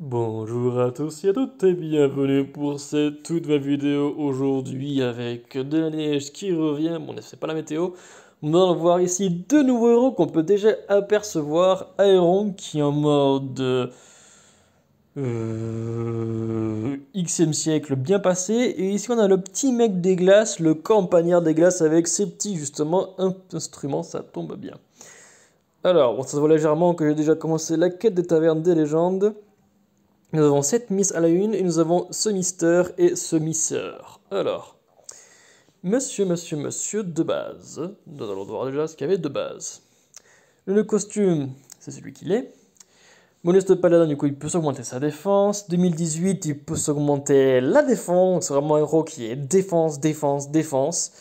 Bonjour à tous et à toutes et bienvenue pour cette toute nouvelle vidéo aujourd'hui avec de la neige qui revient, bon c'est pas la météo, on va voir ici deux nouveaux héros qu'on peut déjà apercevoir, Aeron qui est en mode euh, Xème siècle bien passé, et ici on a le petit mec des glaces, le campagnard des glaces avec ses petits justement instruments, ça tombe bien. Alors, bon, ça se voit légèrement que j'ai déjà commencé la quête des tavernes des légendes. Nous avons cette Miss à la une et nous avons ce Mister et ce Misseur. Alors, Monsieur, Monsieur, Monsieur de base. Nous allons voir déjà ce qu'il y avait de base. Le costume, c'est celui qu'il est. Bonus paladin, du coup, il peut s'augmenter sa défense. 2018, il peut s'augmenter la défense. C'est vraiment un héros qui est défense, défense, défense.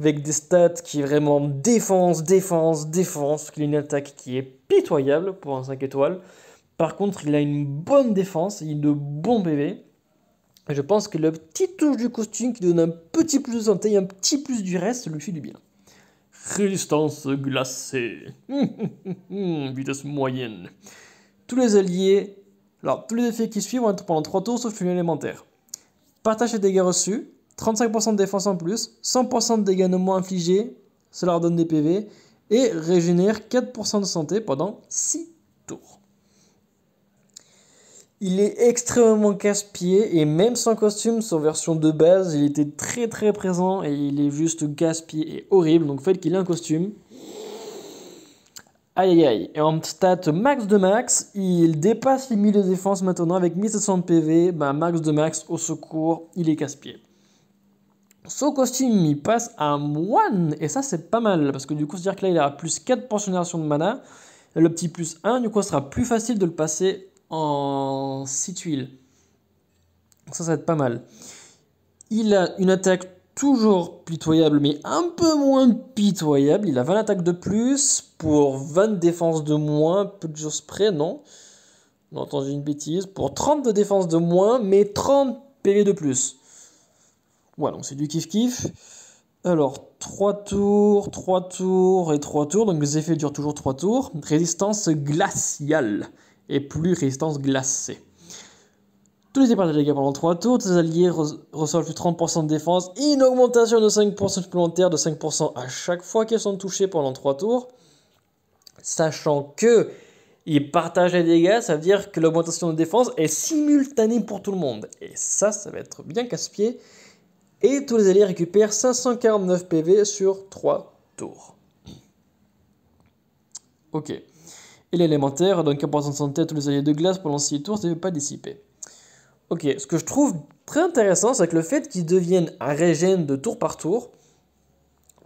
Avec des stats qui est vraiment défense, défense, défense. Qu'il a une attaque qui est pitoyable pour un 5 étoiles. Par contre, il a une bonne défense, il de bons PV. Je pense que le petit touche du costume qui donne un petit plus de santé et un petit plus du reste lui fait du bien. Résistance glacée. Vitesse moyenne. Tous les alliés. Alors, tous les effets qui suivent vont être pendant 3 tours sauf une élémentaire. Partage les dégâts reçus. 35% de défense en plus. 100% de dégâts non moins infligés. Cela leur donne des PV. Et régénère 4% de santé pendant 6 tours. Il est extrêmement casse-pied et même sans costume, sans version de base, il était très très présent et il est juste casse-pied et horrible. Donc fait qu'il ait un costume. Aïe aïe aïe. Et en stat max de max, il dépasse les 1000 de défense maintenant avec 1700 PV. Bah, max de max, au secours, il est casse-pied. Son costume, il passe à moine. Et ça, c'est pas mal parce que du coup, c'est-à-dire que là, il a plus 4 pensionnations de mana. Le petit plus 1, du coup, sera plus facile de le passer en 6 tuiles. Ça, ça va être pas mal. Il a une attaque toujours pitoyable, mais un peu moins pitoyable. Il a 20 attaques de plus pour 20 défenses de moins, peu de choses près, non Non, attends, j'ai une bêtise. Pour 30 de défense de moins, mais 30 PV de plus. Voilà, donc c'est du kiff-kiff. Alors, 3 tours, 3 tours et 3 tours. Donc les effets durent toujours 3 tours. Résistance glaciale et plus résistance glacée. Tous les départs de dégâts pendant 3 tours, tous les alliés plus reçoivent 30% de défense et une augmentation de 5% supplémentaire de 5% à chaque fois qu'ils sont touchés pendant 3 tours. Sachant que ils partagent les dégâts, ça veut dire que l'augmentation de défense est simultanée pour tout le monde. Et ça, ça va être bien casse-pied. Et tous les alliés récupèrent 549 PV sur 3 tours. Ok. Et l'élémentaire, donc en de sans tête tous les alliés de glace pendant 6 tours, ça ne pas dissiper. Ok, ce que je trouve très intéressant, c'est que le fait qu'il devienne un régène de tour par tour.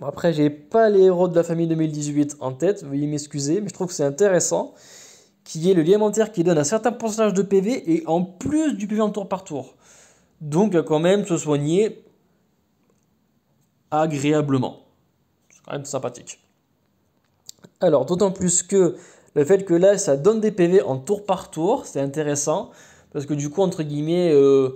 Bon, après, j'ai pas les héros de la famille 2018 en tête, veuillez m'excuser, mais je trouve que c'est intéressant y ait le l'élémentaire qui donne un certain pourcentage de PV et en plus du PV en tour par tour. Donc, quand même, se soigner agréablement. C'est quand même sympathique. Alors, d'autant plus que le fait que là, ça donne des PV en tour par tour, c'est intéressant. Parce que du coup, entre guillemets, euh,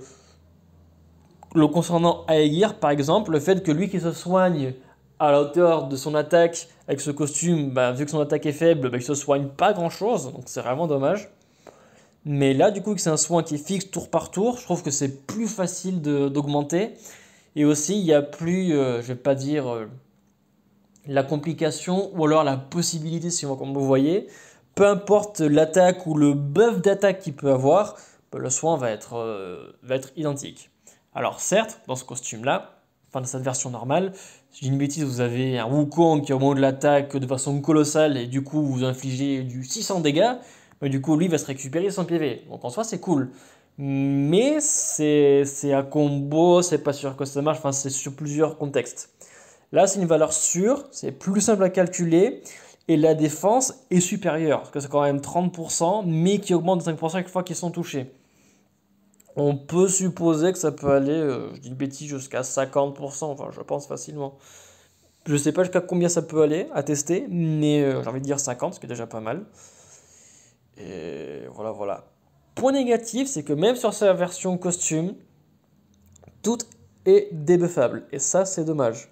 le concernant Aegir, par exemple, le fait que lui qui se soigne à la hauteur de son attaque avec ce costume, bah, vu que son attaque est faible, bah, il ne se soigne pas grand-chose. Donc c'est vraiment dommage. Mais là, du coup, que c'est un soin qui est fixe tour par tour, je trouve que c'est plus facile d'augmenter. Et aussi, il y a plus, euh, je vais pas dire... Euh, la complication ou alors la possibilité, si comme vous voyez, peu importe l'attaque ou le buff d'attaque qu'il peut avoir, bah, le soin va être, euh, va être identique. Alors certes, dans ce costume-là, enfin dans cette version normale, si je une bêtise, vous avez un Wukong qui au moment de l'attaque de façon colossale et du coup vous infligez du 600 dégâts, mais du coup lui va se récupérer sans PV. Donc en soi c'est cool. Mais c'est un combo, c'est pas sûr que ça marche, enfin c'est sur plusieurs contextes. Là, c'est une valeur sûre, c'est plus simple à calculer. Et la défense est supérieure, parce que c'est quand même 30%, mais qui augmente de 5% chaque fois qu'ils sont touchés. On peut supposer que ça peut aller, euh, je dis une bêtise, jusqu'à 50%, enfin je pense facilement. Je ne sais pas jusqu'à combien ça peut aller à tester, mais euh, j'ai envie de dire 50, ce qui est déjà pas mal. Et voilà, voilà. Point négatif, c'est que même sur sa version costume, tout est débuffable. Et ça, c'est dommage.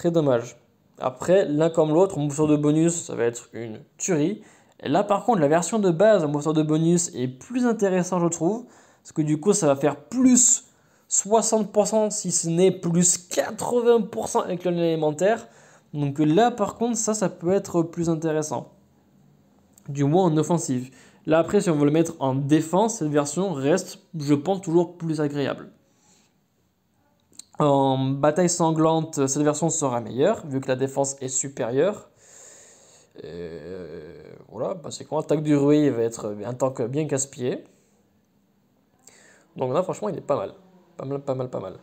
Très dommage. Après, l'un comme l'autre, en sort de bonus, ça va être une tuerie. là, par contre, la version de base en moteur de bonus est plus intéressant je trouve. Parce que du coup, ça va faire plus 60%, si ce n'est plus 80% avec le élémentaire. Donc là, par contre, ça, ça peut être plus intéressant. Du moins en offensive. Là, après, si on veut le mettre en défense, cette version reste, je pense, toujours plus agréable. En bataille sanglante, cette version sera meilleure, vu que la défense est supérieure. Euh, voilà, bah, c'est quoi, Attaque du Rui va être un tank bien casse-pied. Donc là, franchement, il est pas mal. Pas mal, pas mal, pas mal.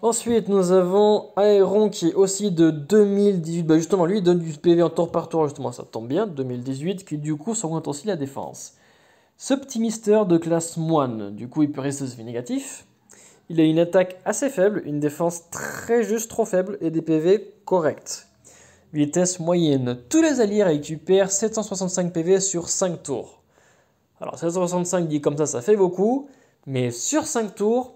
Ensuite, nous avons Aeron, qui est aussi de 2018. Bah justement, lui, il donne du PV en tour par tour, justement, ça tombe bien. 2018, qui du coup s'augmente aussi la défense. Ce petit mister de classe moine, du coup, il peut rester négatif. Il a une attaque assez faible, une défense très juste trop faible et des PV corrects. Vitesse moyenne. Tous les alliés récupèrent 765 PV sur 5 tours. Alors 765 dit comme ça, ça fait beaucoup, mais sur 5 tours,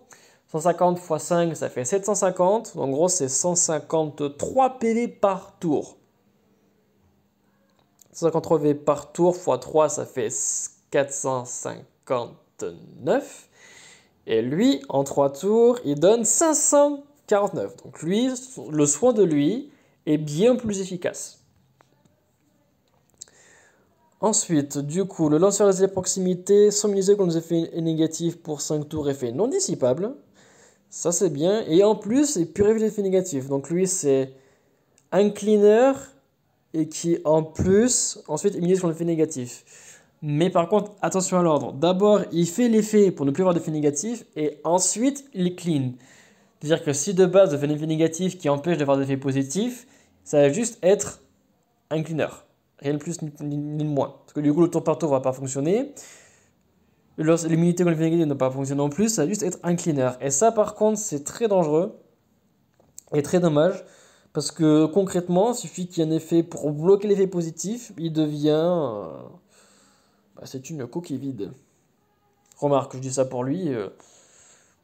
150 x 5, ça fait 750. En gros, c'est 153 PV par tour. 153 PV par tour x 3, ça fait 459. Et lui, en 3 tours, il donne 549. Donc lui, le soin de lui est bien plus efficace. Ensuite, du coup, le lanceur des proximité, somnisé contre les effets négatifs pour 5 tours, effet non dissipable. Ça, c'est bien. Et en plus, il purifie les effets négatifs. Donc lui, c'est un cleaner et qui, en plus, ensuite, immunise sur l'effet négatif. Mais par contre, attention à l'ordre. D'abord, il fait l'effet pour ne plus avoir d'effet négatif et ensuite, il clean. C'est-à-dire que si de base, vous fait un effet négatif qui empêche d'avoir d'effet positif, ça va juste être un cleaner. Rien de plus ni, de moins. Parce que du coup, le tour par tour ne va pas fonctionner. Lorsque L'immunité contre l'effet négatif ne va pas fonctionner non plus. Ça va juste être un cleaner. Et ça, par contre, c'est très dangereux et très dommage. Parce que concrètement, il suffit qu'il y ait un effet pour bloquer l'effet positif, il devient. Euh, bah, c'est une coquille vide. Remarque, je dis ça pour lui. Euh,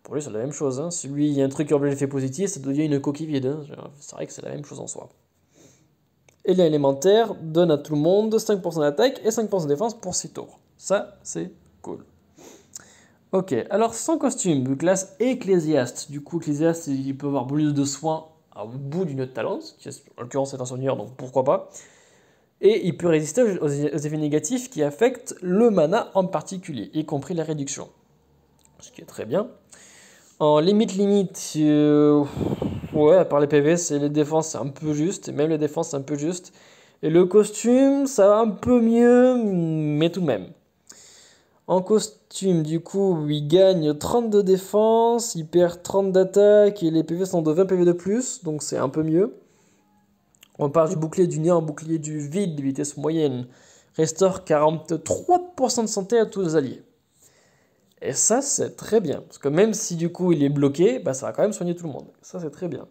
pour lui, c'est la même chose. Hein. Si lui, il y a un truc qui a l'effet positif, ça devient une coquille vide. Hein. C'est vrai que c'est la même chose en soi. Et l'élémentaire élémentaire donne à tout le monde 5% d'attaque et 5% de défense pour 6 tours. Ça, c'est cool. Ok, alors sans costume, classe ecclésiaste. Du coup, ecclésiaste, il peut avoir bonus de soins au bout d'une talente en l'occurrence c'est un soigneur, donc pourquoi pas et il peut résister aux effets négatifs qui affectent le mana en particulier, y compris la réduction. Ce qui est très bien. En limite-limite, euh, ouais, à part les PV, c'est les défenses, c'est un peu juste, même les défenses, c'est un peu juste. Et le costume, ça va un peu mieux, mais tout de même. En costume, du coup, il gagne 30 de défense, il perd 30 d'attaque et les PV sont de 20 PV de plus, donc c'est un peu mieux. On part du bouclier du néant, en bouclier du vide de vitesse moyenne. Restaure 43% de santé à tous les alliés. Et ça, c'est très bien. Parce que même si du coup il est bloqué, bah, ça va quand même soigner tout le monde. Ça, c'est très bien.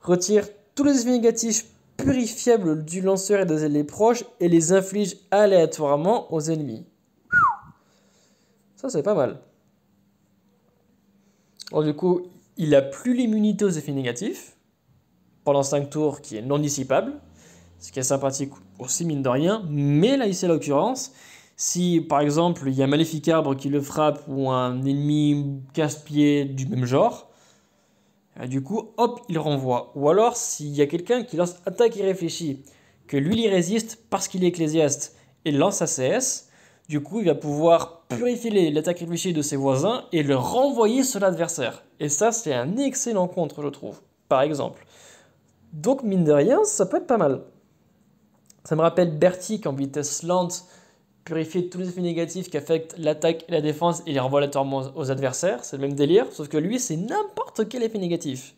Retire tous les effets négatifs purifiables du lanceur et des alliés proches et les inflige aléatoirement aux ennemis. Ça, c'est pas mal. Alors, du coup, il a plus l'immunité aux effets négatifs pendant 5 tours qui est non dissipable, ce qui est sympathique aussi mine de rien, mais là ici à l'occurrence, si par exemple il y a un maléfique arbre qui le frappe ou un ennemi casse-pied du même genre, euh, du coup hop il renvoie. Ou alors s'il y a quelqu'un qui lance attaque et réfléchit, que lui il résiste parce qu'il est ecclésiaste et lance sa CS, du coup il va pouvoir purifier l'attaque réfléchie de ses voisins et le renvoyer sur l'adversaire. Et ça c'est un excellent contre je trouve, par exemple. Donc, mine de rien, ça peut être pas mal. Ça me rappelle Berti en vitesse lente purifier tous les effets négatifs qui affectent l'attaque et la défense et les renvoie aléatoirement aux adversaires. C'est le même délire, sauf que lui, c'est n'importe quel effet négatif.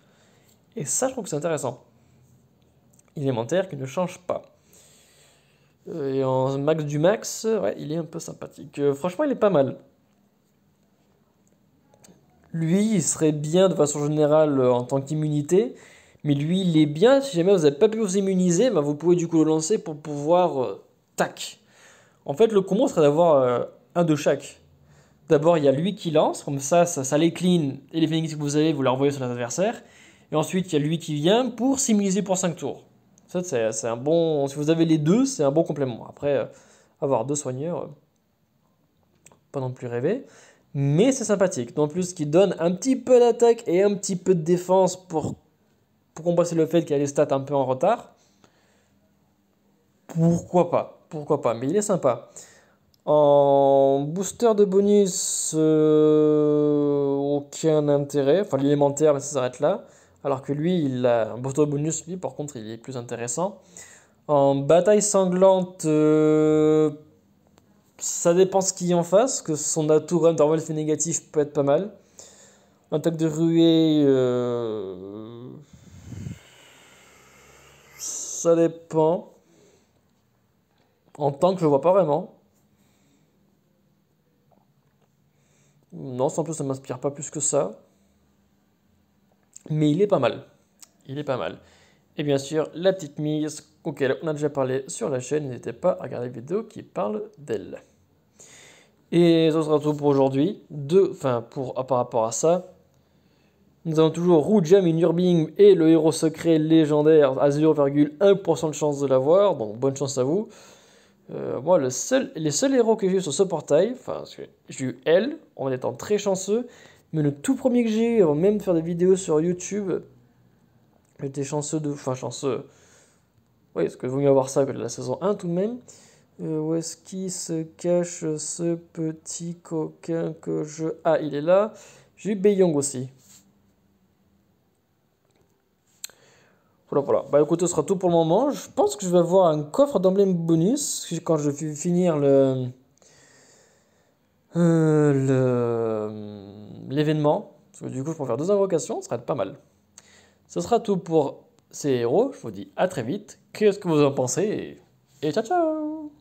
Et ça, je trouve que c'est intéressant. Élémentaire qui ne change pas. Euh, et en max du max, ouais, il est un peu sympathique. Euh, franchement, il est pas mal. Lui, il serait bien de façon générale euh, en tant qu'immunité, mais lui, il est bien. Si jamais vous n'avez pas pu vous immuniser, ben, vous pouvez du coup le lancer pour pouvoir... Euh, tac En fait, le combo serait d'avoir euh, un de chaque. D'abord, il y a lui qui lance, comme ça, ça, ça les clean, et les phoenix que vous avez, vous les renvoyez sur l'adversaire Et ensuite, il y a lui qui vient pour s'immuniser pour 5 tours. Ça, c'est un bon... Si vous avez les deux, c'est un bon complément. Après, euh, avoir deux soigneurs, pas non plus rêver mais c'est sympathique. En plus, qui donne un petit peu d'attaque et un petit peu de défense pour pour compenser le fait qu'il a des stats un peu en retard, pourquoi pas Pourquoi pas Mais il est sympa. En booster de bonus, euh, aucun intérêt. Enfin, l'élémentaire, ça s'arrête là. Alors que lui, il a un booster de bonus, lui, par contre, il est plus intéressant. En bataille sanglante, euh, ça dépend ce qu'il y en face. Que son atout run normal fait négatif peut être pas mal. En attaque de ruée, euh, ça dépend. En tant que je vois pas vraiment. Non, sans plus, ça m'inspire pas plus que ça. Mais il est pas mal. Il est pas mal. Et bien sûr, la petite mise auquel on a déjà parlé sur la chaîne. N'hésitez pas à regarder la vidéo qui parle d'elle. Et ce sera tout pour aujourd'hui. De, enfin, pour, par rapport à ça, nous avons toujours Rouge Jam, Urbing et le héros secret légendaire à 0,1% de chance de l'avoir, donc bonne chance à vous. Euh, moi, le seul, les seuls héros que j'ai eu sur ce portail, enfin, j'ai eu elle, en étant très chanceux, mais le tout premier que j'ai eu, avant même de faire des vidéos sur YouTube, j'étais chanceux de. Enfin, chanceux. Oui, parce que vaut mieux avoir ça que la saison 1 tout de même. Euh, où est-ce qu'il se cache ce petit coquin que je. Ah, il est là. J'ai eu Beyong aussi. Voilà, voilà, Bah écoutez, ce sera tout pour le moment. Je pense que je vais avoir un coffre d'emblème bonus quand je vais finir le. Euh, l'événement. Parce du coup, je pourrais faire deux invocations, ce sera pas mal. Ce sera tout pour ces héros. Je vous dis à très vite. Qu'est-ce que vous en pensez Et ciao ciao